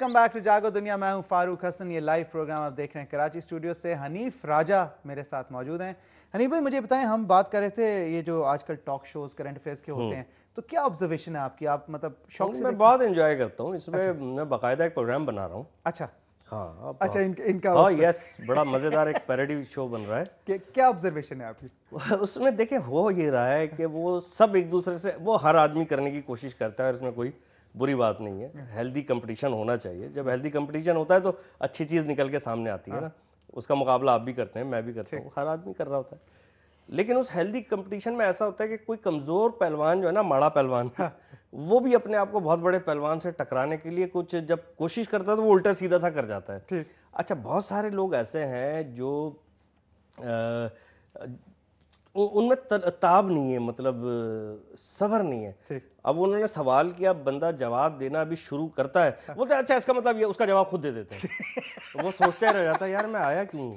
Welcome back to जागो दुनिया मैं हूं फारूक हसन ये लाइव प्रोग्राम आप देख रहे हैं कराची स्टूडियो से हनीफ राजा मेरे साथ मौजूद हैं हनीफ भाई मुझे बताएं हम बात कर रहे थे ये जो आजकल टॉक शोज करंट अफेयर्स के होते हम्म। हैं तो क्या ऑब्जर्वेशन है आपकी आप मतलब शौक से मैं बहुत एंजॉय करता हूँ इसमें अच्छा। मैं बाकायदा एक प्रोग्राम बना रहा हूँ अच्छा हाँ अच्छा इन, इनका हाँ यस बड़ा मज़ेदार एक पैरडी शो बन रहा है क्या ऑब्जर्वेशन है आपकी उसमें देखें हो ये रहा है कि वो सब एक दूसरे से वो हर आदमी करने की कोशिश करता है उसमें कोई बुरी बात नहीं है हेल्दी कंपटीशन होना चाहिए जब हेल्दी कंपटीशन होता है तो अच्छी चीज़ निकल के सामने आती है हाँ। ना उसका मुकाबला आप भी करते हैं मैं भी करता हूँ हर आदमी कर रहा होता है लेकिन उस हेल्दी कंपटीशन में ऐसा होता है कि कोई कमज़ोर पहलवान जो है ना माड़ा पहलवान हाँ। वो भी अपने आप को बहुत बड़े पहलवान से टकराने के लिए कुछ जब कोशिश करता है तो वो उल्टा सीधा सा कर जाता है अच्छा बहुत सारे लोग ऐसे हैं जो उनमें ताब नहीं है मतलब सबर नहीं है अब उन्होंने सवाल किया बंदा जवाब देना अभी शुरू करता है बोलते हाँ। अच्छा इसका मतलब ये उसका जवाब खुद दे देते हैं वो सोचते रह जाता है यार मैं आया क्यों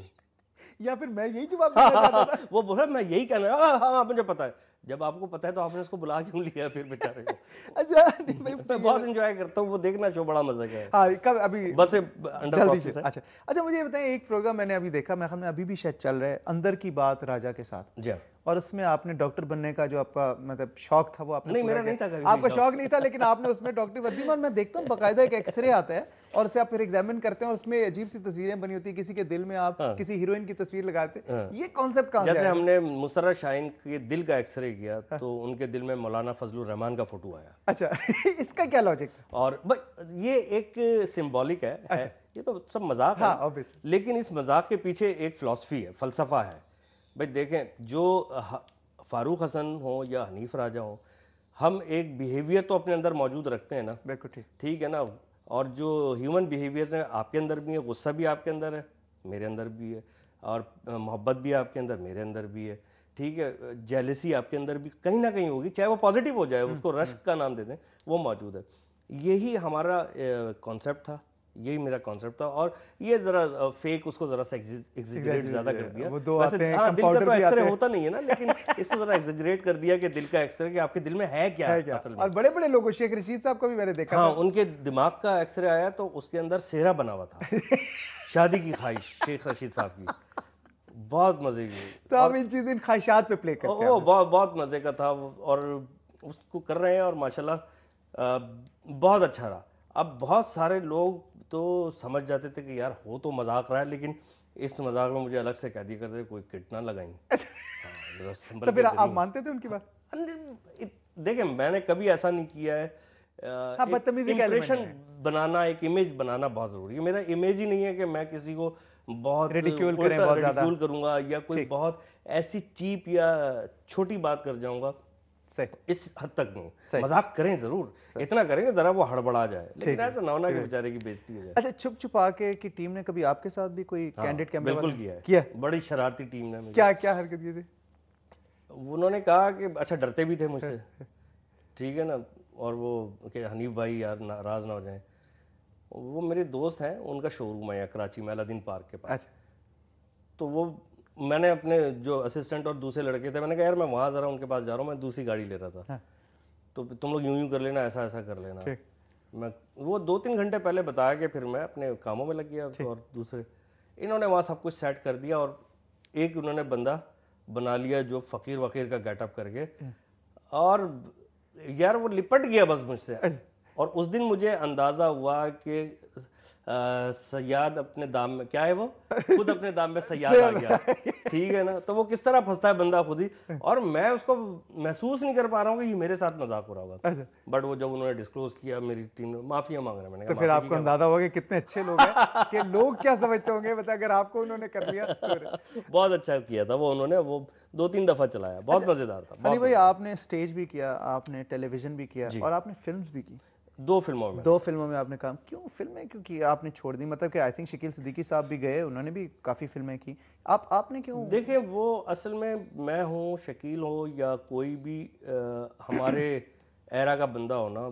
या फिर मैं यही जवाब वो बोला मैं यही कहना हाँ हाँ, हाँ मुझे पता है जब आपको पता है तो आपने उसको बुला क्यों लिया फिर बेचारे को अच्छा नहीं मैं बहुत एंजॉय करता हूँ वो देखना शो बड़ा मजा का है हाँ कब अभी बस जल्दी से अच्छा अच्छा मुझे बताएं एक प्रोग्राम मैंने अभी देखा मैं हमें अभी भी शायद चल रहा है अंदर की बात राजा के साथ जी और उसमें आपने डॉक्टर बनने का जो आपका मतलब शौक था वो आपने नहीं मेरा नहीं था कभी आपका शौक नहीं था लेकिन आपने उसमें डॉक्टर वर्दी और मैं देखता हूँ बाकायदा एक एक्सरे आता है और उसे आप फिर एग्जामिन करते हैं और उसमें अजीब सी तस्वीरें बनी होती है किसी के दिल में आप हाँ। किसी हीरोइन की तस्वीर लगाते हैं हाँ। ये कॉन्सेप्ट कहा जैसे हमने मुसर्रत शाहीन के दिल का एक्सरे किया हाँ। तो उनके दिल में मौलाना फजलुर रहमान का फोटो आया अच्छा इसका क्या लॉजिक और ये एक सिम्बॉलिक है अच्छा ये तो सब मजाक है हाँ, लेकिन इस मजाक के पीछे एक फिलोसफी है फलसफा है भाई देखें जो फारूक हसन हो या हनीफ राजा हो हम एक बिहेवियर तो अपने अंदर मौजूद रखते हैं ना बिल्कुल ठीक ठीक है ना और जो ह्यूमन बिहेवियर्स हैं आपके अंदर भी है गुस्सा भी आपके अंदर है मेरे अंदर भी है और मोहब्बत भी आपके अंदर मेरे अंदर भी है ठीक है जेलसी आपके अंदर भी कहीं ना कहीं होगी चाहे वो पॉजिटिव हो जाए हम्म, उसको रश्क हम्म। का नाम दे दें वो मौजूद है यही हमारा कॉन्सेप्ट था यही मेरा कॉन्सेप्ट था और ये जरा फेक उसको जरा सा एग्जिजरेट ज्यादा कर दिया वो दो वैसे, आते हैं, हाँ, दिल का तो एक्सरे होता नहीं है ना लेकिन इसको जरा एग्जिजरेट कर दिया कि दिल का एक्सरे कि आपके दिल में है क्या, है क्या? असल में और बड़े बड़े लोगों शेख रशीद साहब को भी मैंने देखा हाँ उनके दिमाग का एक्सरे आया तो उसके अंदर सेहरा बना हुआ था शादी की ख्वाहिश शेख रशीद साहब की बहुत मजे की तो आप इन चीज इन ख्वाहिशात पे प्ले करते हैं बहुत बहुत मजे का था और उसको कर रहे हैं और माशाल्लाह बहुत अच्छा रहा अब बहुत सारे लोग तो समझ जाते थे कि यार हो तो मजाक रहा है लेकिन इस मजाक में मुझे अलग से कह दिया करते कोई किट ना लगाई अच्छा। हाँ, तो फिर आप मानते थे उनकी बात हाँ, देखें मैंने कभी ऐसा नहीं किया है हाँ, बनाना एक इमेज बनाना बहुत जरूरी है मेरा इमेज ही नहीं है कि मैं किसी को बहुत रिडिक्यूल करें बहुत ज्यादा करूंगा या कोई बहुत ऐसी चीप या छोटी बात कर जाऊंगा इस हद तक नहीं मजाक करें जरूर इतना करेंगे जरा वो हड़बड़ा जाए लेकिन नवना के बेचारे की बेजती है अच्छा छुप छुपा के की टीम ने कभी आपके साथ भी कोई हाँ, कैंडिडेट कैंप बिल्कुल किया है किया बड़ी शरारती टीम ने क्या क्या हरकत की थी उन्होंने कहा कि अच्छा डरते भी थे मुझसे ठीक है ना और वो के हनीफ भाई यार नाराज ना हो जाए वो मेरे दोस्त हैं उनका शोरूम है कराची में अलादीन पार्क के पास अच्छा। तो वो मैंने अपने जो असिस्टेंट और दूसरे लड़के थे मैंने कहा यार मैं वहाँ ज़रा उनके पास जा रहा हूँ मैं दूसरी गाड़ी ले रहा था हाँ। तो तुम लोग यूं यूं कर लेना ऐसा ऐसा कर लेना मैं वो दो तीन घंटे पहले बताया कि फिर मैं अपने कामों में लग गया और दूसरे इन्होंने वहाँ सब कुछ सेट कर दिया और एक उन्होंने बंदा बना लिया जो फ़कीर वकीर का गेटअप करके हाँ। और यार वो लिपट गया बस मुझसे और उस दिन मुझे अंदाज़ा हुआ कि सयाद अपने दाम में क्या है वो खुद अपने दाम में सयाद आ गया ठीक है ना तो वो किस तरह फंसता है बंदा खुद ही हाँ। और मैं उसको महसूस नहीं कर पा रहा हूँ कि ये मेरे साथ मजाक हो रहा होगा अच्छा। बट वो जब उन्होंने डिस्क्लोज किया मेरी टीम माफिया मांग रहा मैंने तो फिर आपको अंदाजा होगा कि कितने अच्छे लोग हैं कि लोग क्या समझते होंगे बता अगर आपको उन्होंने कर लिया तो बहुत अच्छा किया था वो उन्होंने वो दो तीन दफा चलाया बहुत अच्छा। मजेदार था अरे भाई आपने स्टेज भी किया आपने टेलीविजन भी किया और आपने फिल्म भी की दो फिल्मों में दो फिल्मों में आपने काम क्यों फिल्में क्योंकि आपने छोड़ दी मतलब कि आई थिंक शकील सिद्दीकी साहब भी गए उन्होंने भी काफ़ी फिल्में की आप आपने क्यों देखिए वो असल में मैं हूँ शकील हूँ या कोई भी आ, हमारे एरा का बंदा हो ना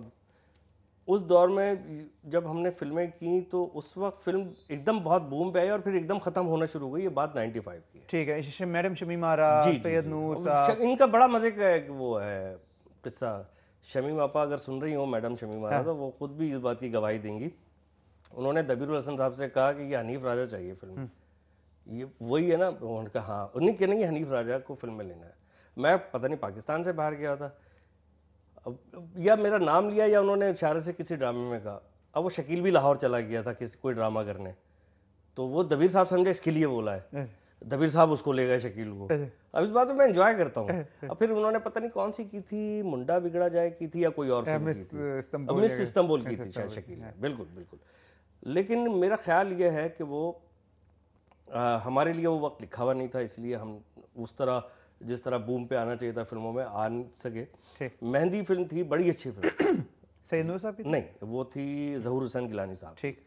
उस दौर में जब हमने फिल्में की तो उस वक्त फिल्म एकदम बहुत बूम पे आई और फिर एकदम खत्म होना शुरू हुई ये बात 95 की है ठीक है मैडम शमीमारा आरा सैयद नूर साहब इनका बड़ा मजे का वो है किस्सा शमी मापा अगर सुन रही हो मैडम मापा हाँ। तो वो खुद भी इस बात की गवाही देंगी उन्होंने दबीरुल हसन साहब से कहा कि ये हनीफ राजा चाहिए फिल्म हम्म। ये वही है ना उन्होंने कहा हाँ उन्हें कहने की हनीफ राजा को फिल्म में लेना है मैं पता नहीं पाकिस्तान से बाहर गया था अब या मेरा नाम लिया या उन्होंने इशारे से किसी ड्रामे में कहा अब वो शकील भी लाहौर चला गया था किसी कोई ड्रामा करने तो वो दबीर साहब समझे इसके लिए बोला है दबीर साहब उसको ले गए शकील को अब इस बात में मैं एंजॉय करता हूँ अब फिर उन्होंने पता नहीं कौन सी की थी मुंडा बिगड़ा जाए की थी या कोई और मिस इस्तंबुल की थी शायद शकील हाँ। बिल्कुल बिल्कुल लेकिन मेरा ख्याल ये है कि वो आ, हमारे लिए वो वक्त लिखा हुआ नहीं था इसलिए हम उस तरह जिस तरह बूम पे आना चाहिए था फिल्मों में आ नहीं सके मेहंदी फिल्म थी बड़ी अच्छी फिल्म सैनू साहब नहीं वो थी जहूर हुसैन गिलानी साहब ठीक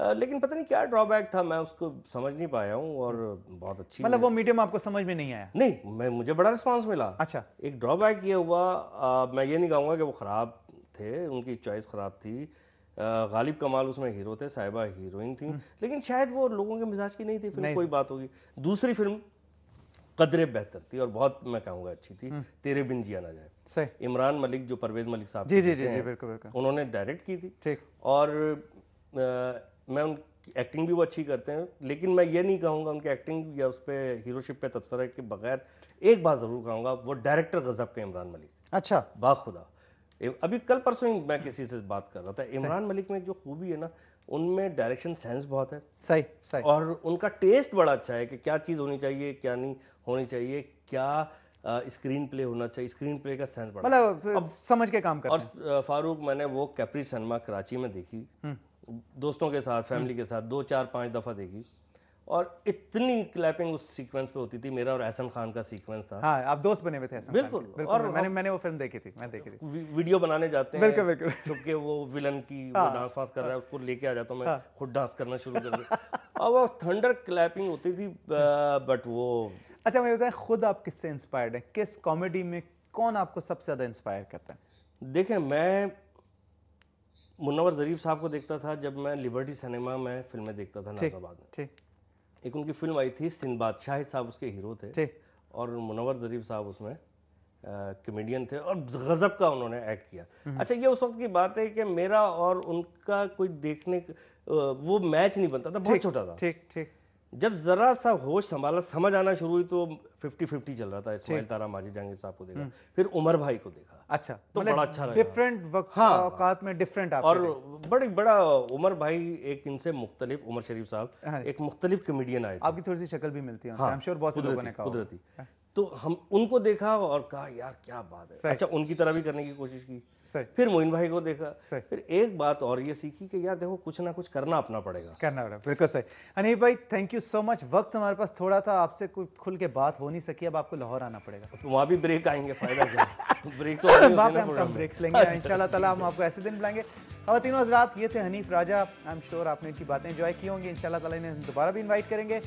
लेकिन पता नहीं क्या ड्रॉबैक था मैं उसको समझ नहीं पाया हूँ और बहुत अच्छी मतलब वो मीडियम आपको समझ में नहीं आया नहीं मैं मुझे बड़ा रिस्पांस मिला अच्छा एक ड्रॉबैक ये हुआ आ, मैं ये नहीं कहूँगा कि वो ख़राब थे उनकी चॉइस ख़राब थी गालिब कमाल उसमें हीरो थे साहिबा हीरोइन थी हम्म। लेकिन शायद वो लोगों के मिजाज की नहीं थी फिल्म कोई बात होगी दूसरी फिल्म कदरे बेहतर थी और बहुत मैं कहूँगा अच्छी थी हम्म। तेरे बिन जिया ना जाए सही इमरान मलिक जो परवेज मलिक साहब जी जी जी बिल्कुल उन्होंने डायरेक्ट की थी ठीक और मैं उन एक्टिंग भी वो अच्छी करते हैं लेकिन मैं ये नहीं कहूँगा उनकी एक्टिंग या उस पर हीरोशिप पे तबसरा के बगैर एक बात ज़रूर कहूँगा वो डायरेक्टर गजब के इमरान मलिक अच्छा बाखुदा अभी कल परसों ही मैं किसी से बात कर रहा था इमरान मलिक में जो खूबी है ना उनमें डायरेक्शन सेंस बहुत है सही सही और उनका टेस्ट बड़ा अच्छा है कि क्या चीज़ होनी चाहिए क्या नहीं होनी चाहिए क्या स्क्रीन प्ले होना चाहिए स्क्रीन प्ले का सेंस पड़ा मतलब समझ के काम कर और फारूक मैंने वो कैप्री सनमा कराची में देखी हम्म। दोस्तों के साथ हम्म। फैमिली के साथ दो चार पांच दफ़ा देखी और इतनी क्लैपिंग उस सीक्वेंस पे होती थी मेरा और एहसन खान का सीक्वेंस था हाँ, आप दोस्त बने हुए थे बिल्कुल, बिल्कुल और मैंने मैंने वो फिल्म देखी थी मैं देखी थी वीडियो बनाने जाते हैं बिल्कुल बिल्कुल चुपके वो विलन की हाँ, डांस वांस कर रहा है उसको लेके आ जाता हूँ मैं हाँ, खुद डांस करना शुरू कर दिया और वो थंडर क्लैपिंग होती थी बट वो अच्छा मैं बताएं खुद आप किससे इंस्पायर्ड हैं किस कॉमेडी में कौन आपको सबसे ज़्यादा इंस्पायर करता है देखें मैं मुनवर जरीफ साहब को देखता था जब मैं लिबर्टी सिनेमा में फिल्में देखता था नाजाबाद में ठीक एक उनकी फिल्म आई थी सिंदबाद शाहिद साहब उसके हीरो थे ठीक और मुनवर जरीफ साहब उसमें कमेडियन थे और गजब का उन्होंने एक्ट किया हम्म। अच्छा ये उस वक्त की बात है कि मेरा और उनका कोई देखने वो मैच नहीं बनता था बहुत छोटा था ठीक ठीक जब जरा सा होश संभाला समझ आना शुरू हुई तो फिफ्टी फिफ्टी चल रहा था तारा माजी जहांगीर साहब को देखा हम्म। फिर उमर भाई को देखा अच्छा तो मतलब बड़ा अच्छा लगा डिफरेंट वक्त हाँ औकात में डिफरेंट और बड़ी बड़ा उमर भाई एक इनसे मुख्तलिफ उमर शरीफ साहब हाँ। एक मुख्तलिफ कमेडियन आए आपकी थोड़ी सी शक्ल भी मिलती है हाँ, कुदरती हाँ। तो हम उनको देखा और कहा यार क्या बात है अच्छा उनकी तरह भी करने की कोशिश की फिर मोइन भाई को देखा फिर एक बात और ये सीखी कि यार देखो कुछ ना कुछ करना अपना पड़ेगा करना पड़ेगा बिल्कुल सही अनिल भाई थैंक यू सो मच वक्त हमारे पास थोड़ा था आपसे कुछ खुल के बात हो नहीं सकी अब आपको लाहौर आना पड़ेगा तो वहाँ भी ब्रेक आएंगे फायदा क्या ब्रेक तो ब्रेक्स लेंगे इन अच्छा, शाला हम आपको ऐसे दिन बुलाएंगे अब तीनों हजरात ये थे Hanif Raja I am sure आपने इनकी बातें इंजॉय की होंगी इंशाला तला इन्हें दोबारा भी इन्वाइट करेंगे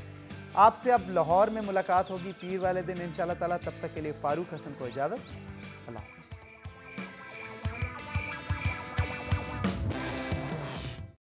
आपसे अब लाहौर में मुलाकात होगी पीर वाले दिन इन तला तब तक के लिए फारूक हसन को इजाज़त अल्लाह हाफिज़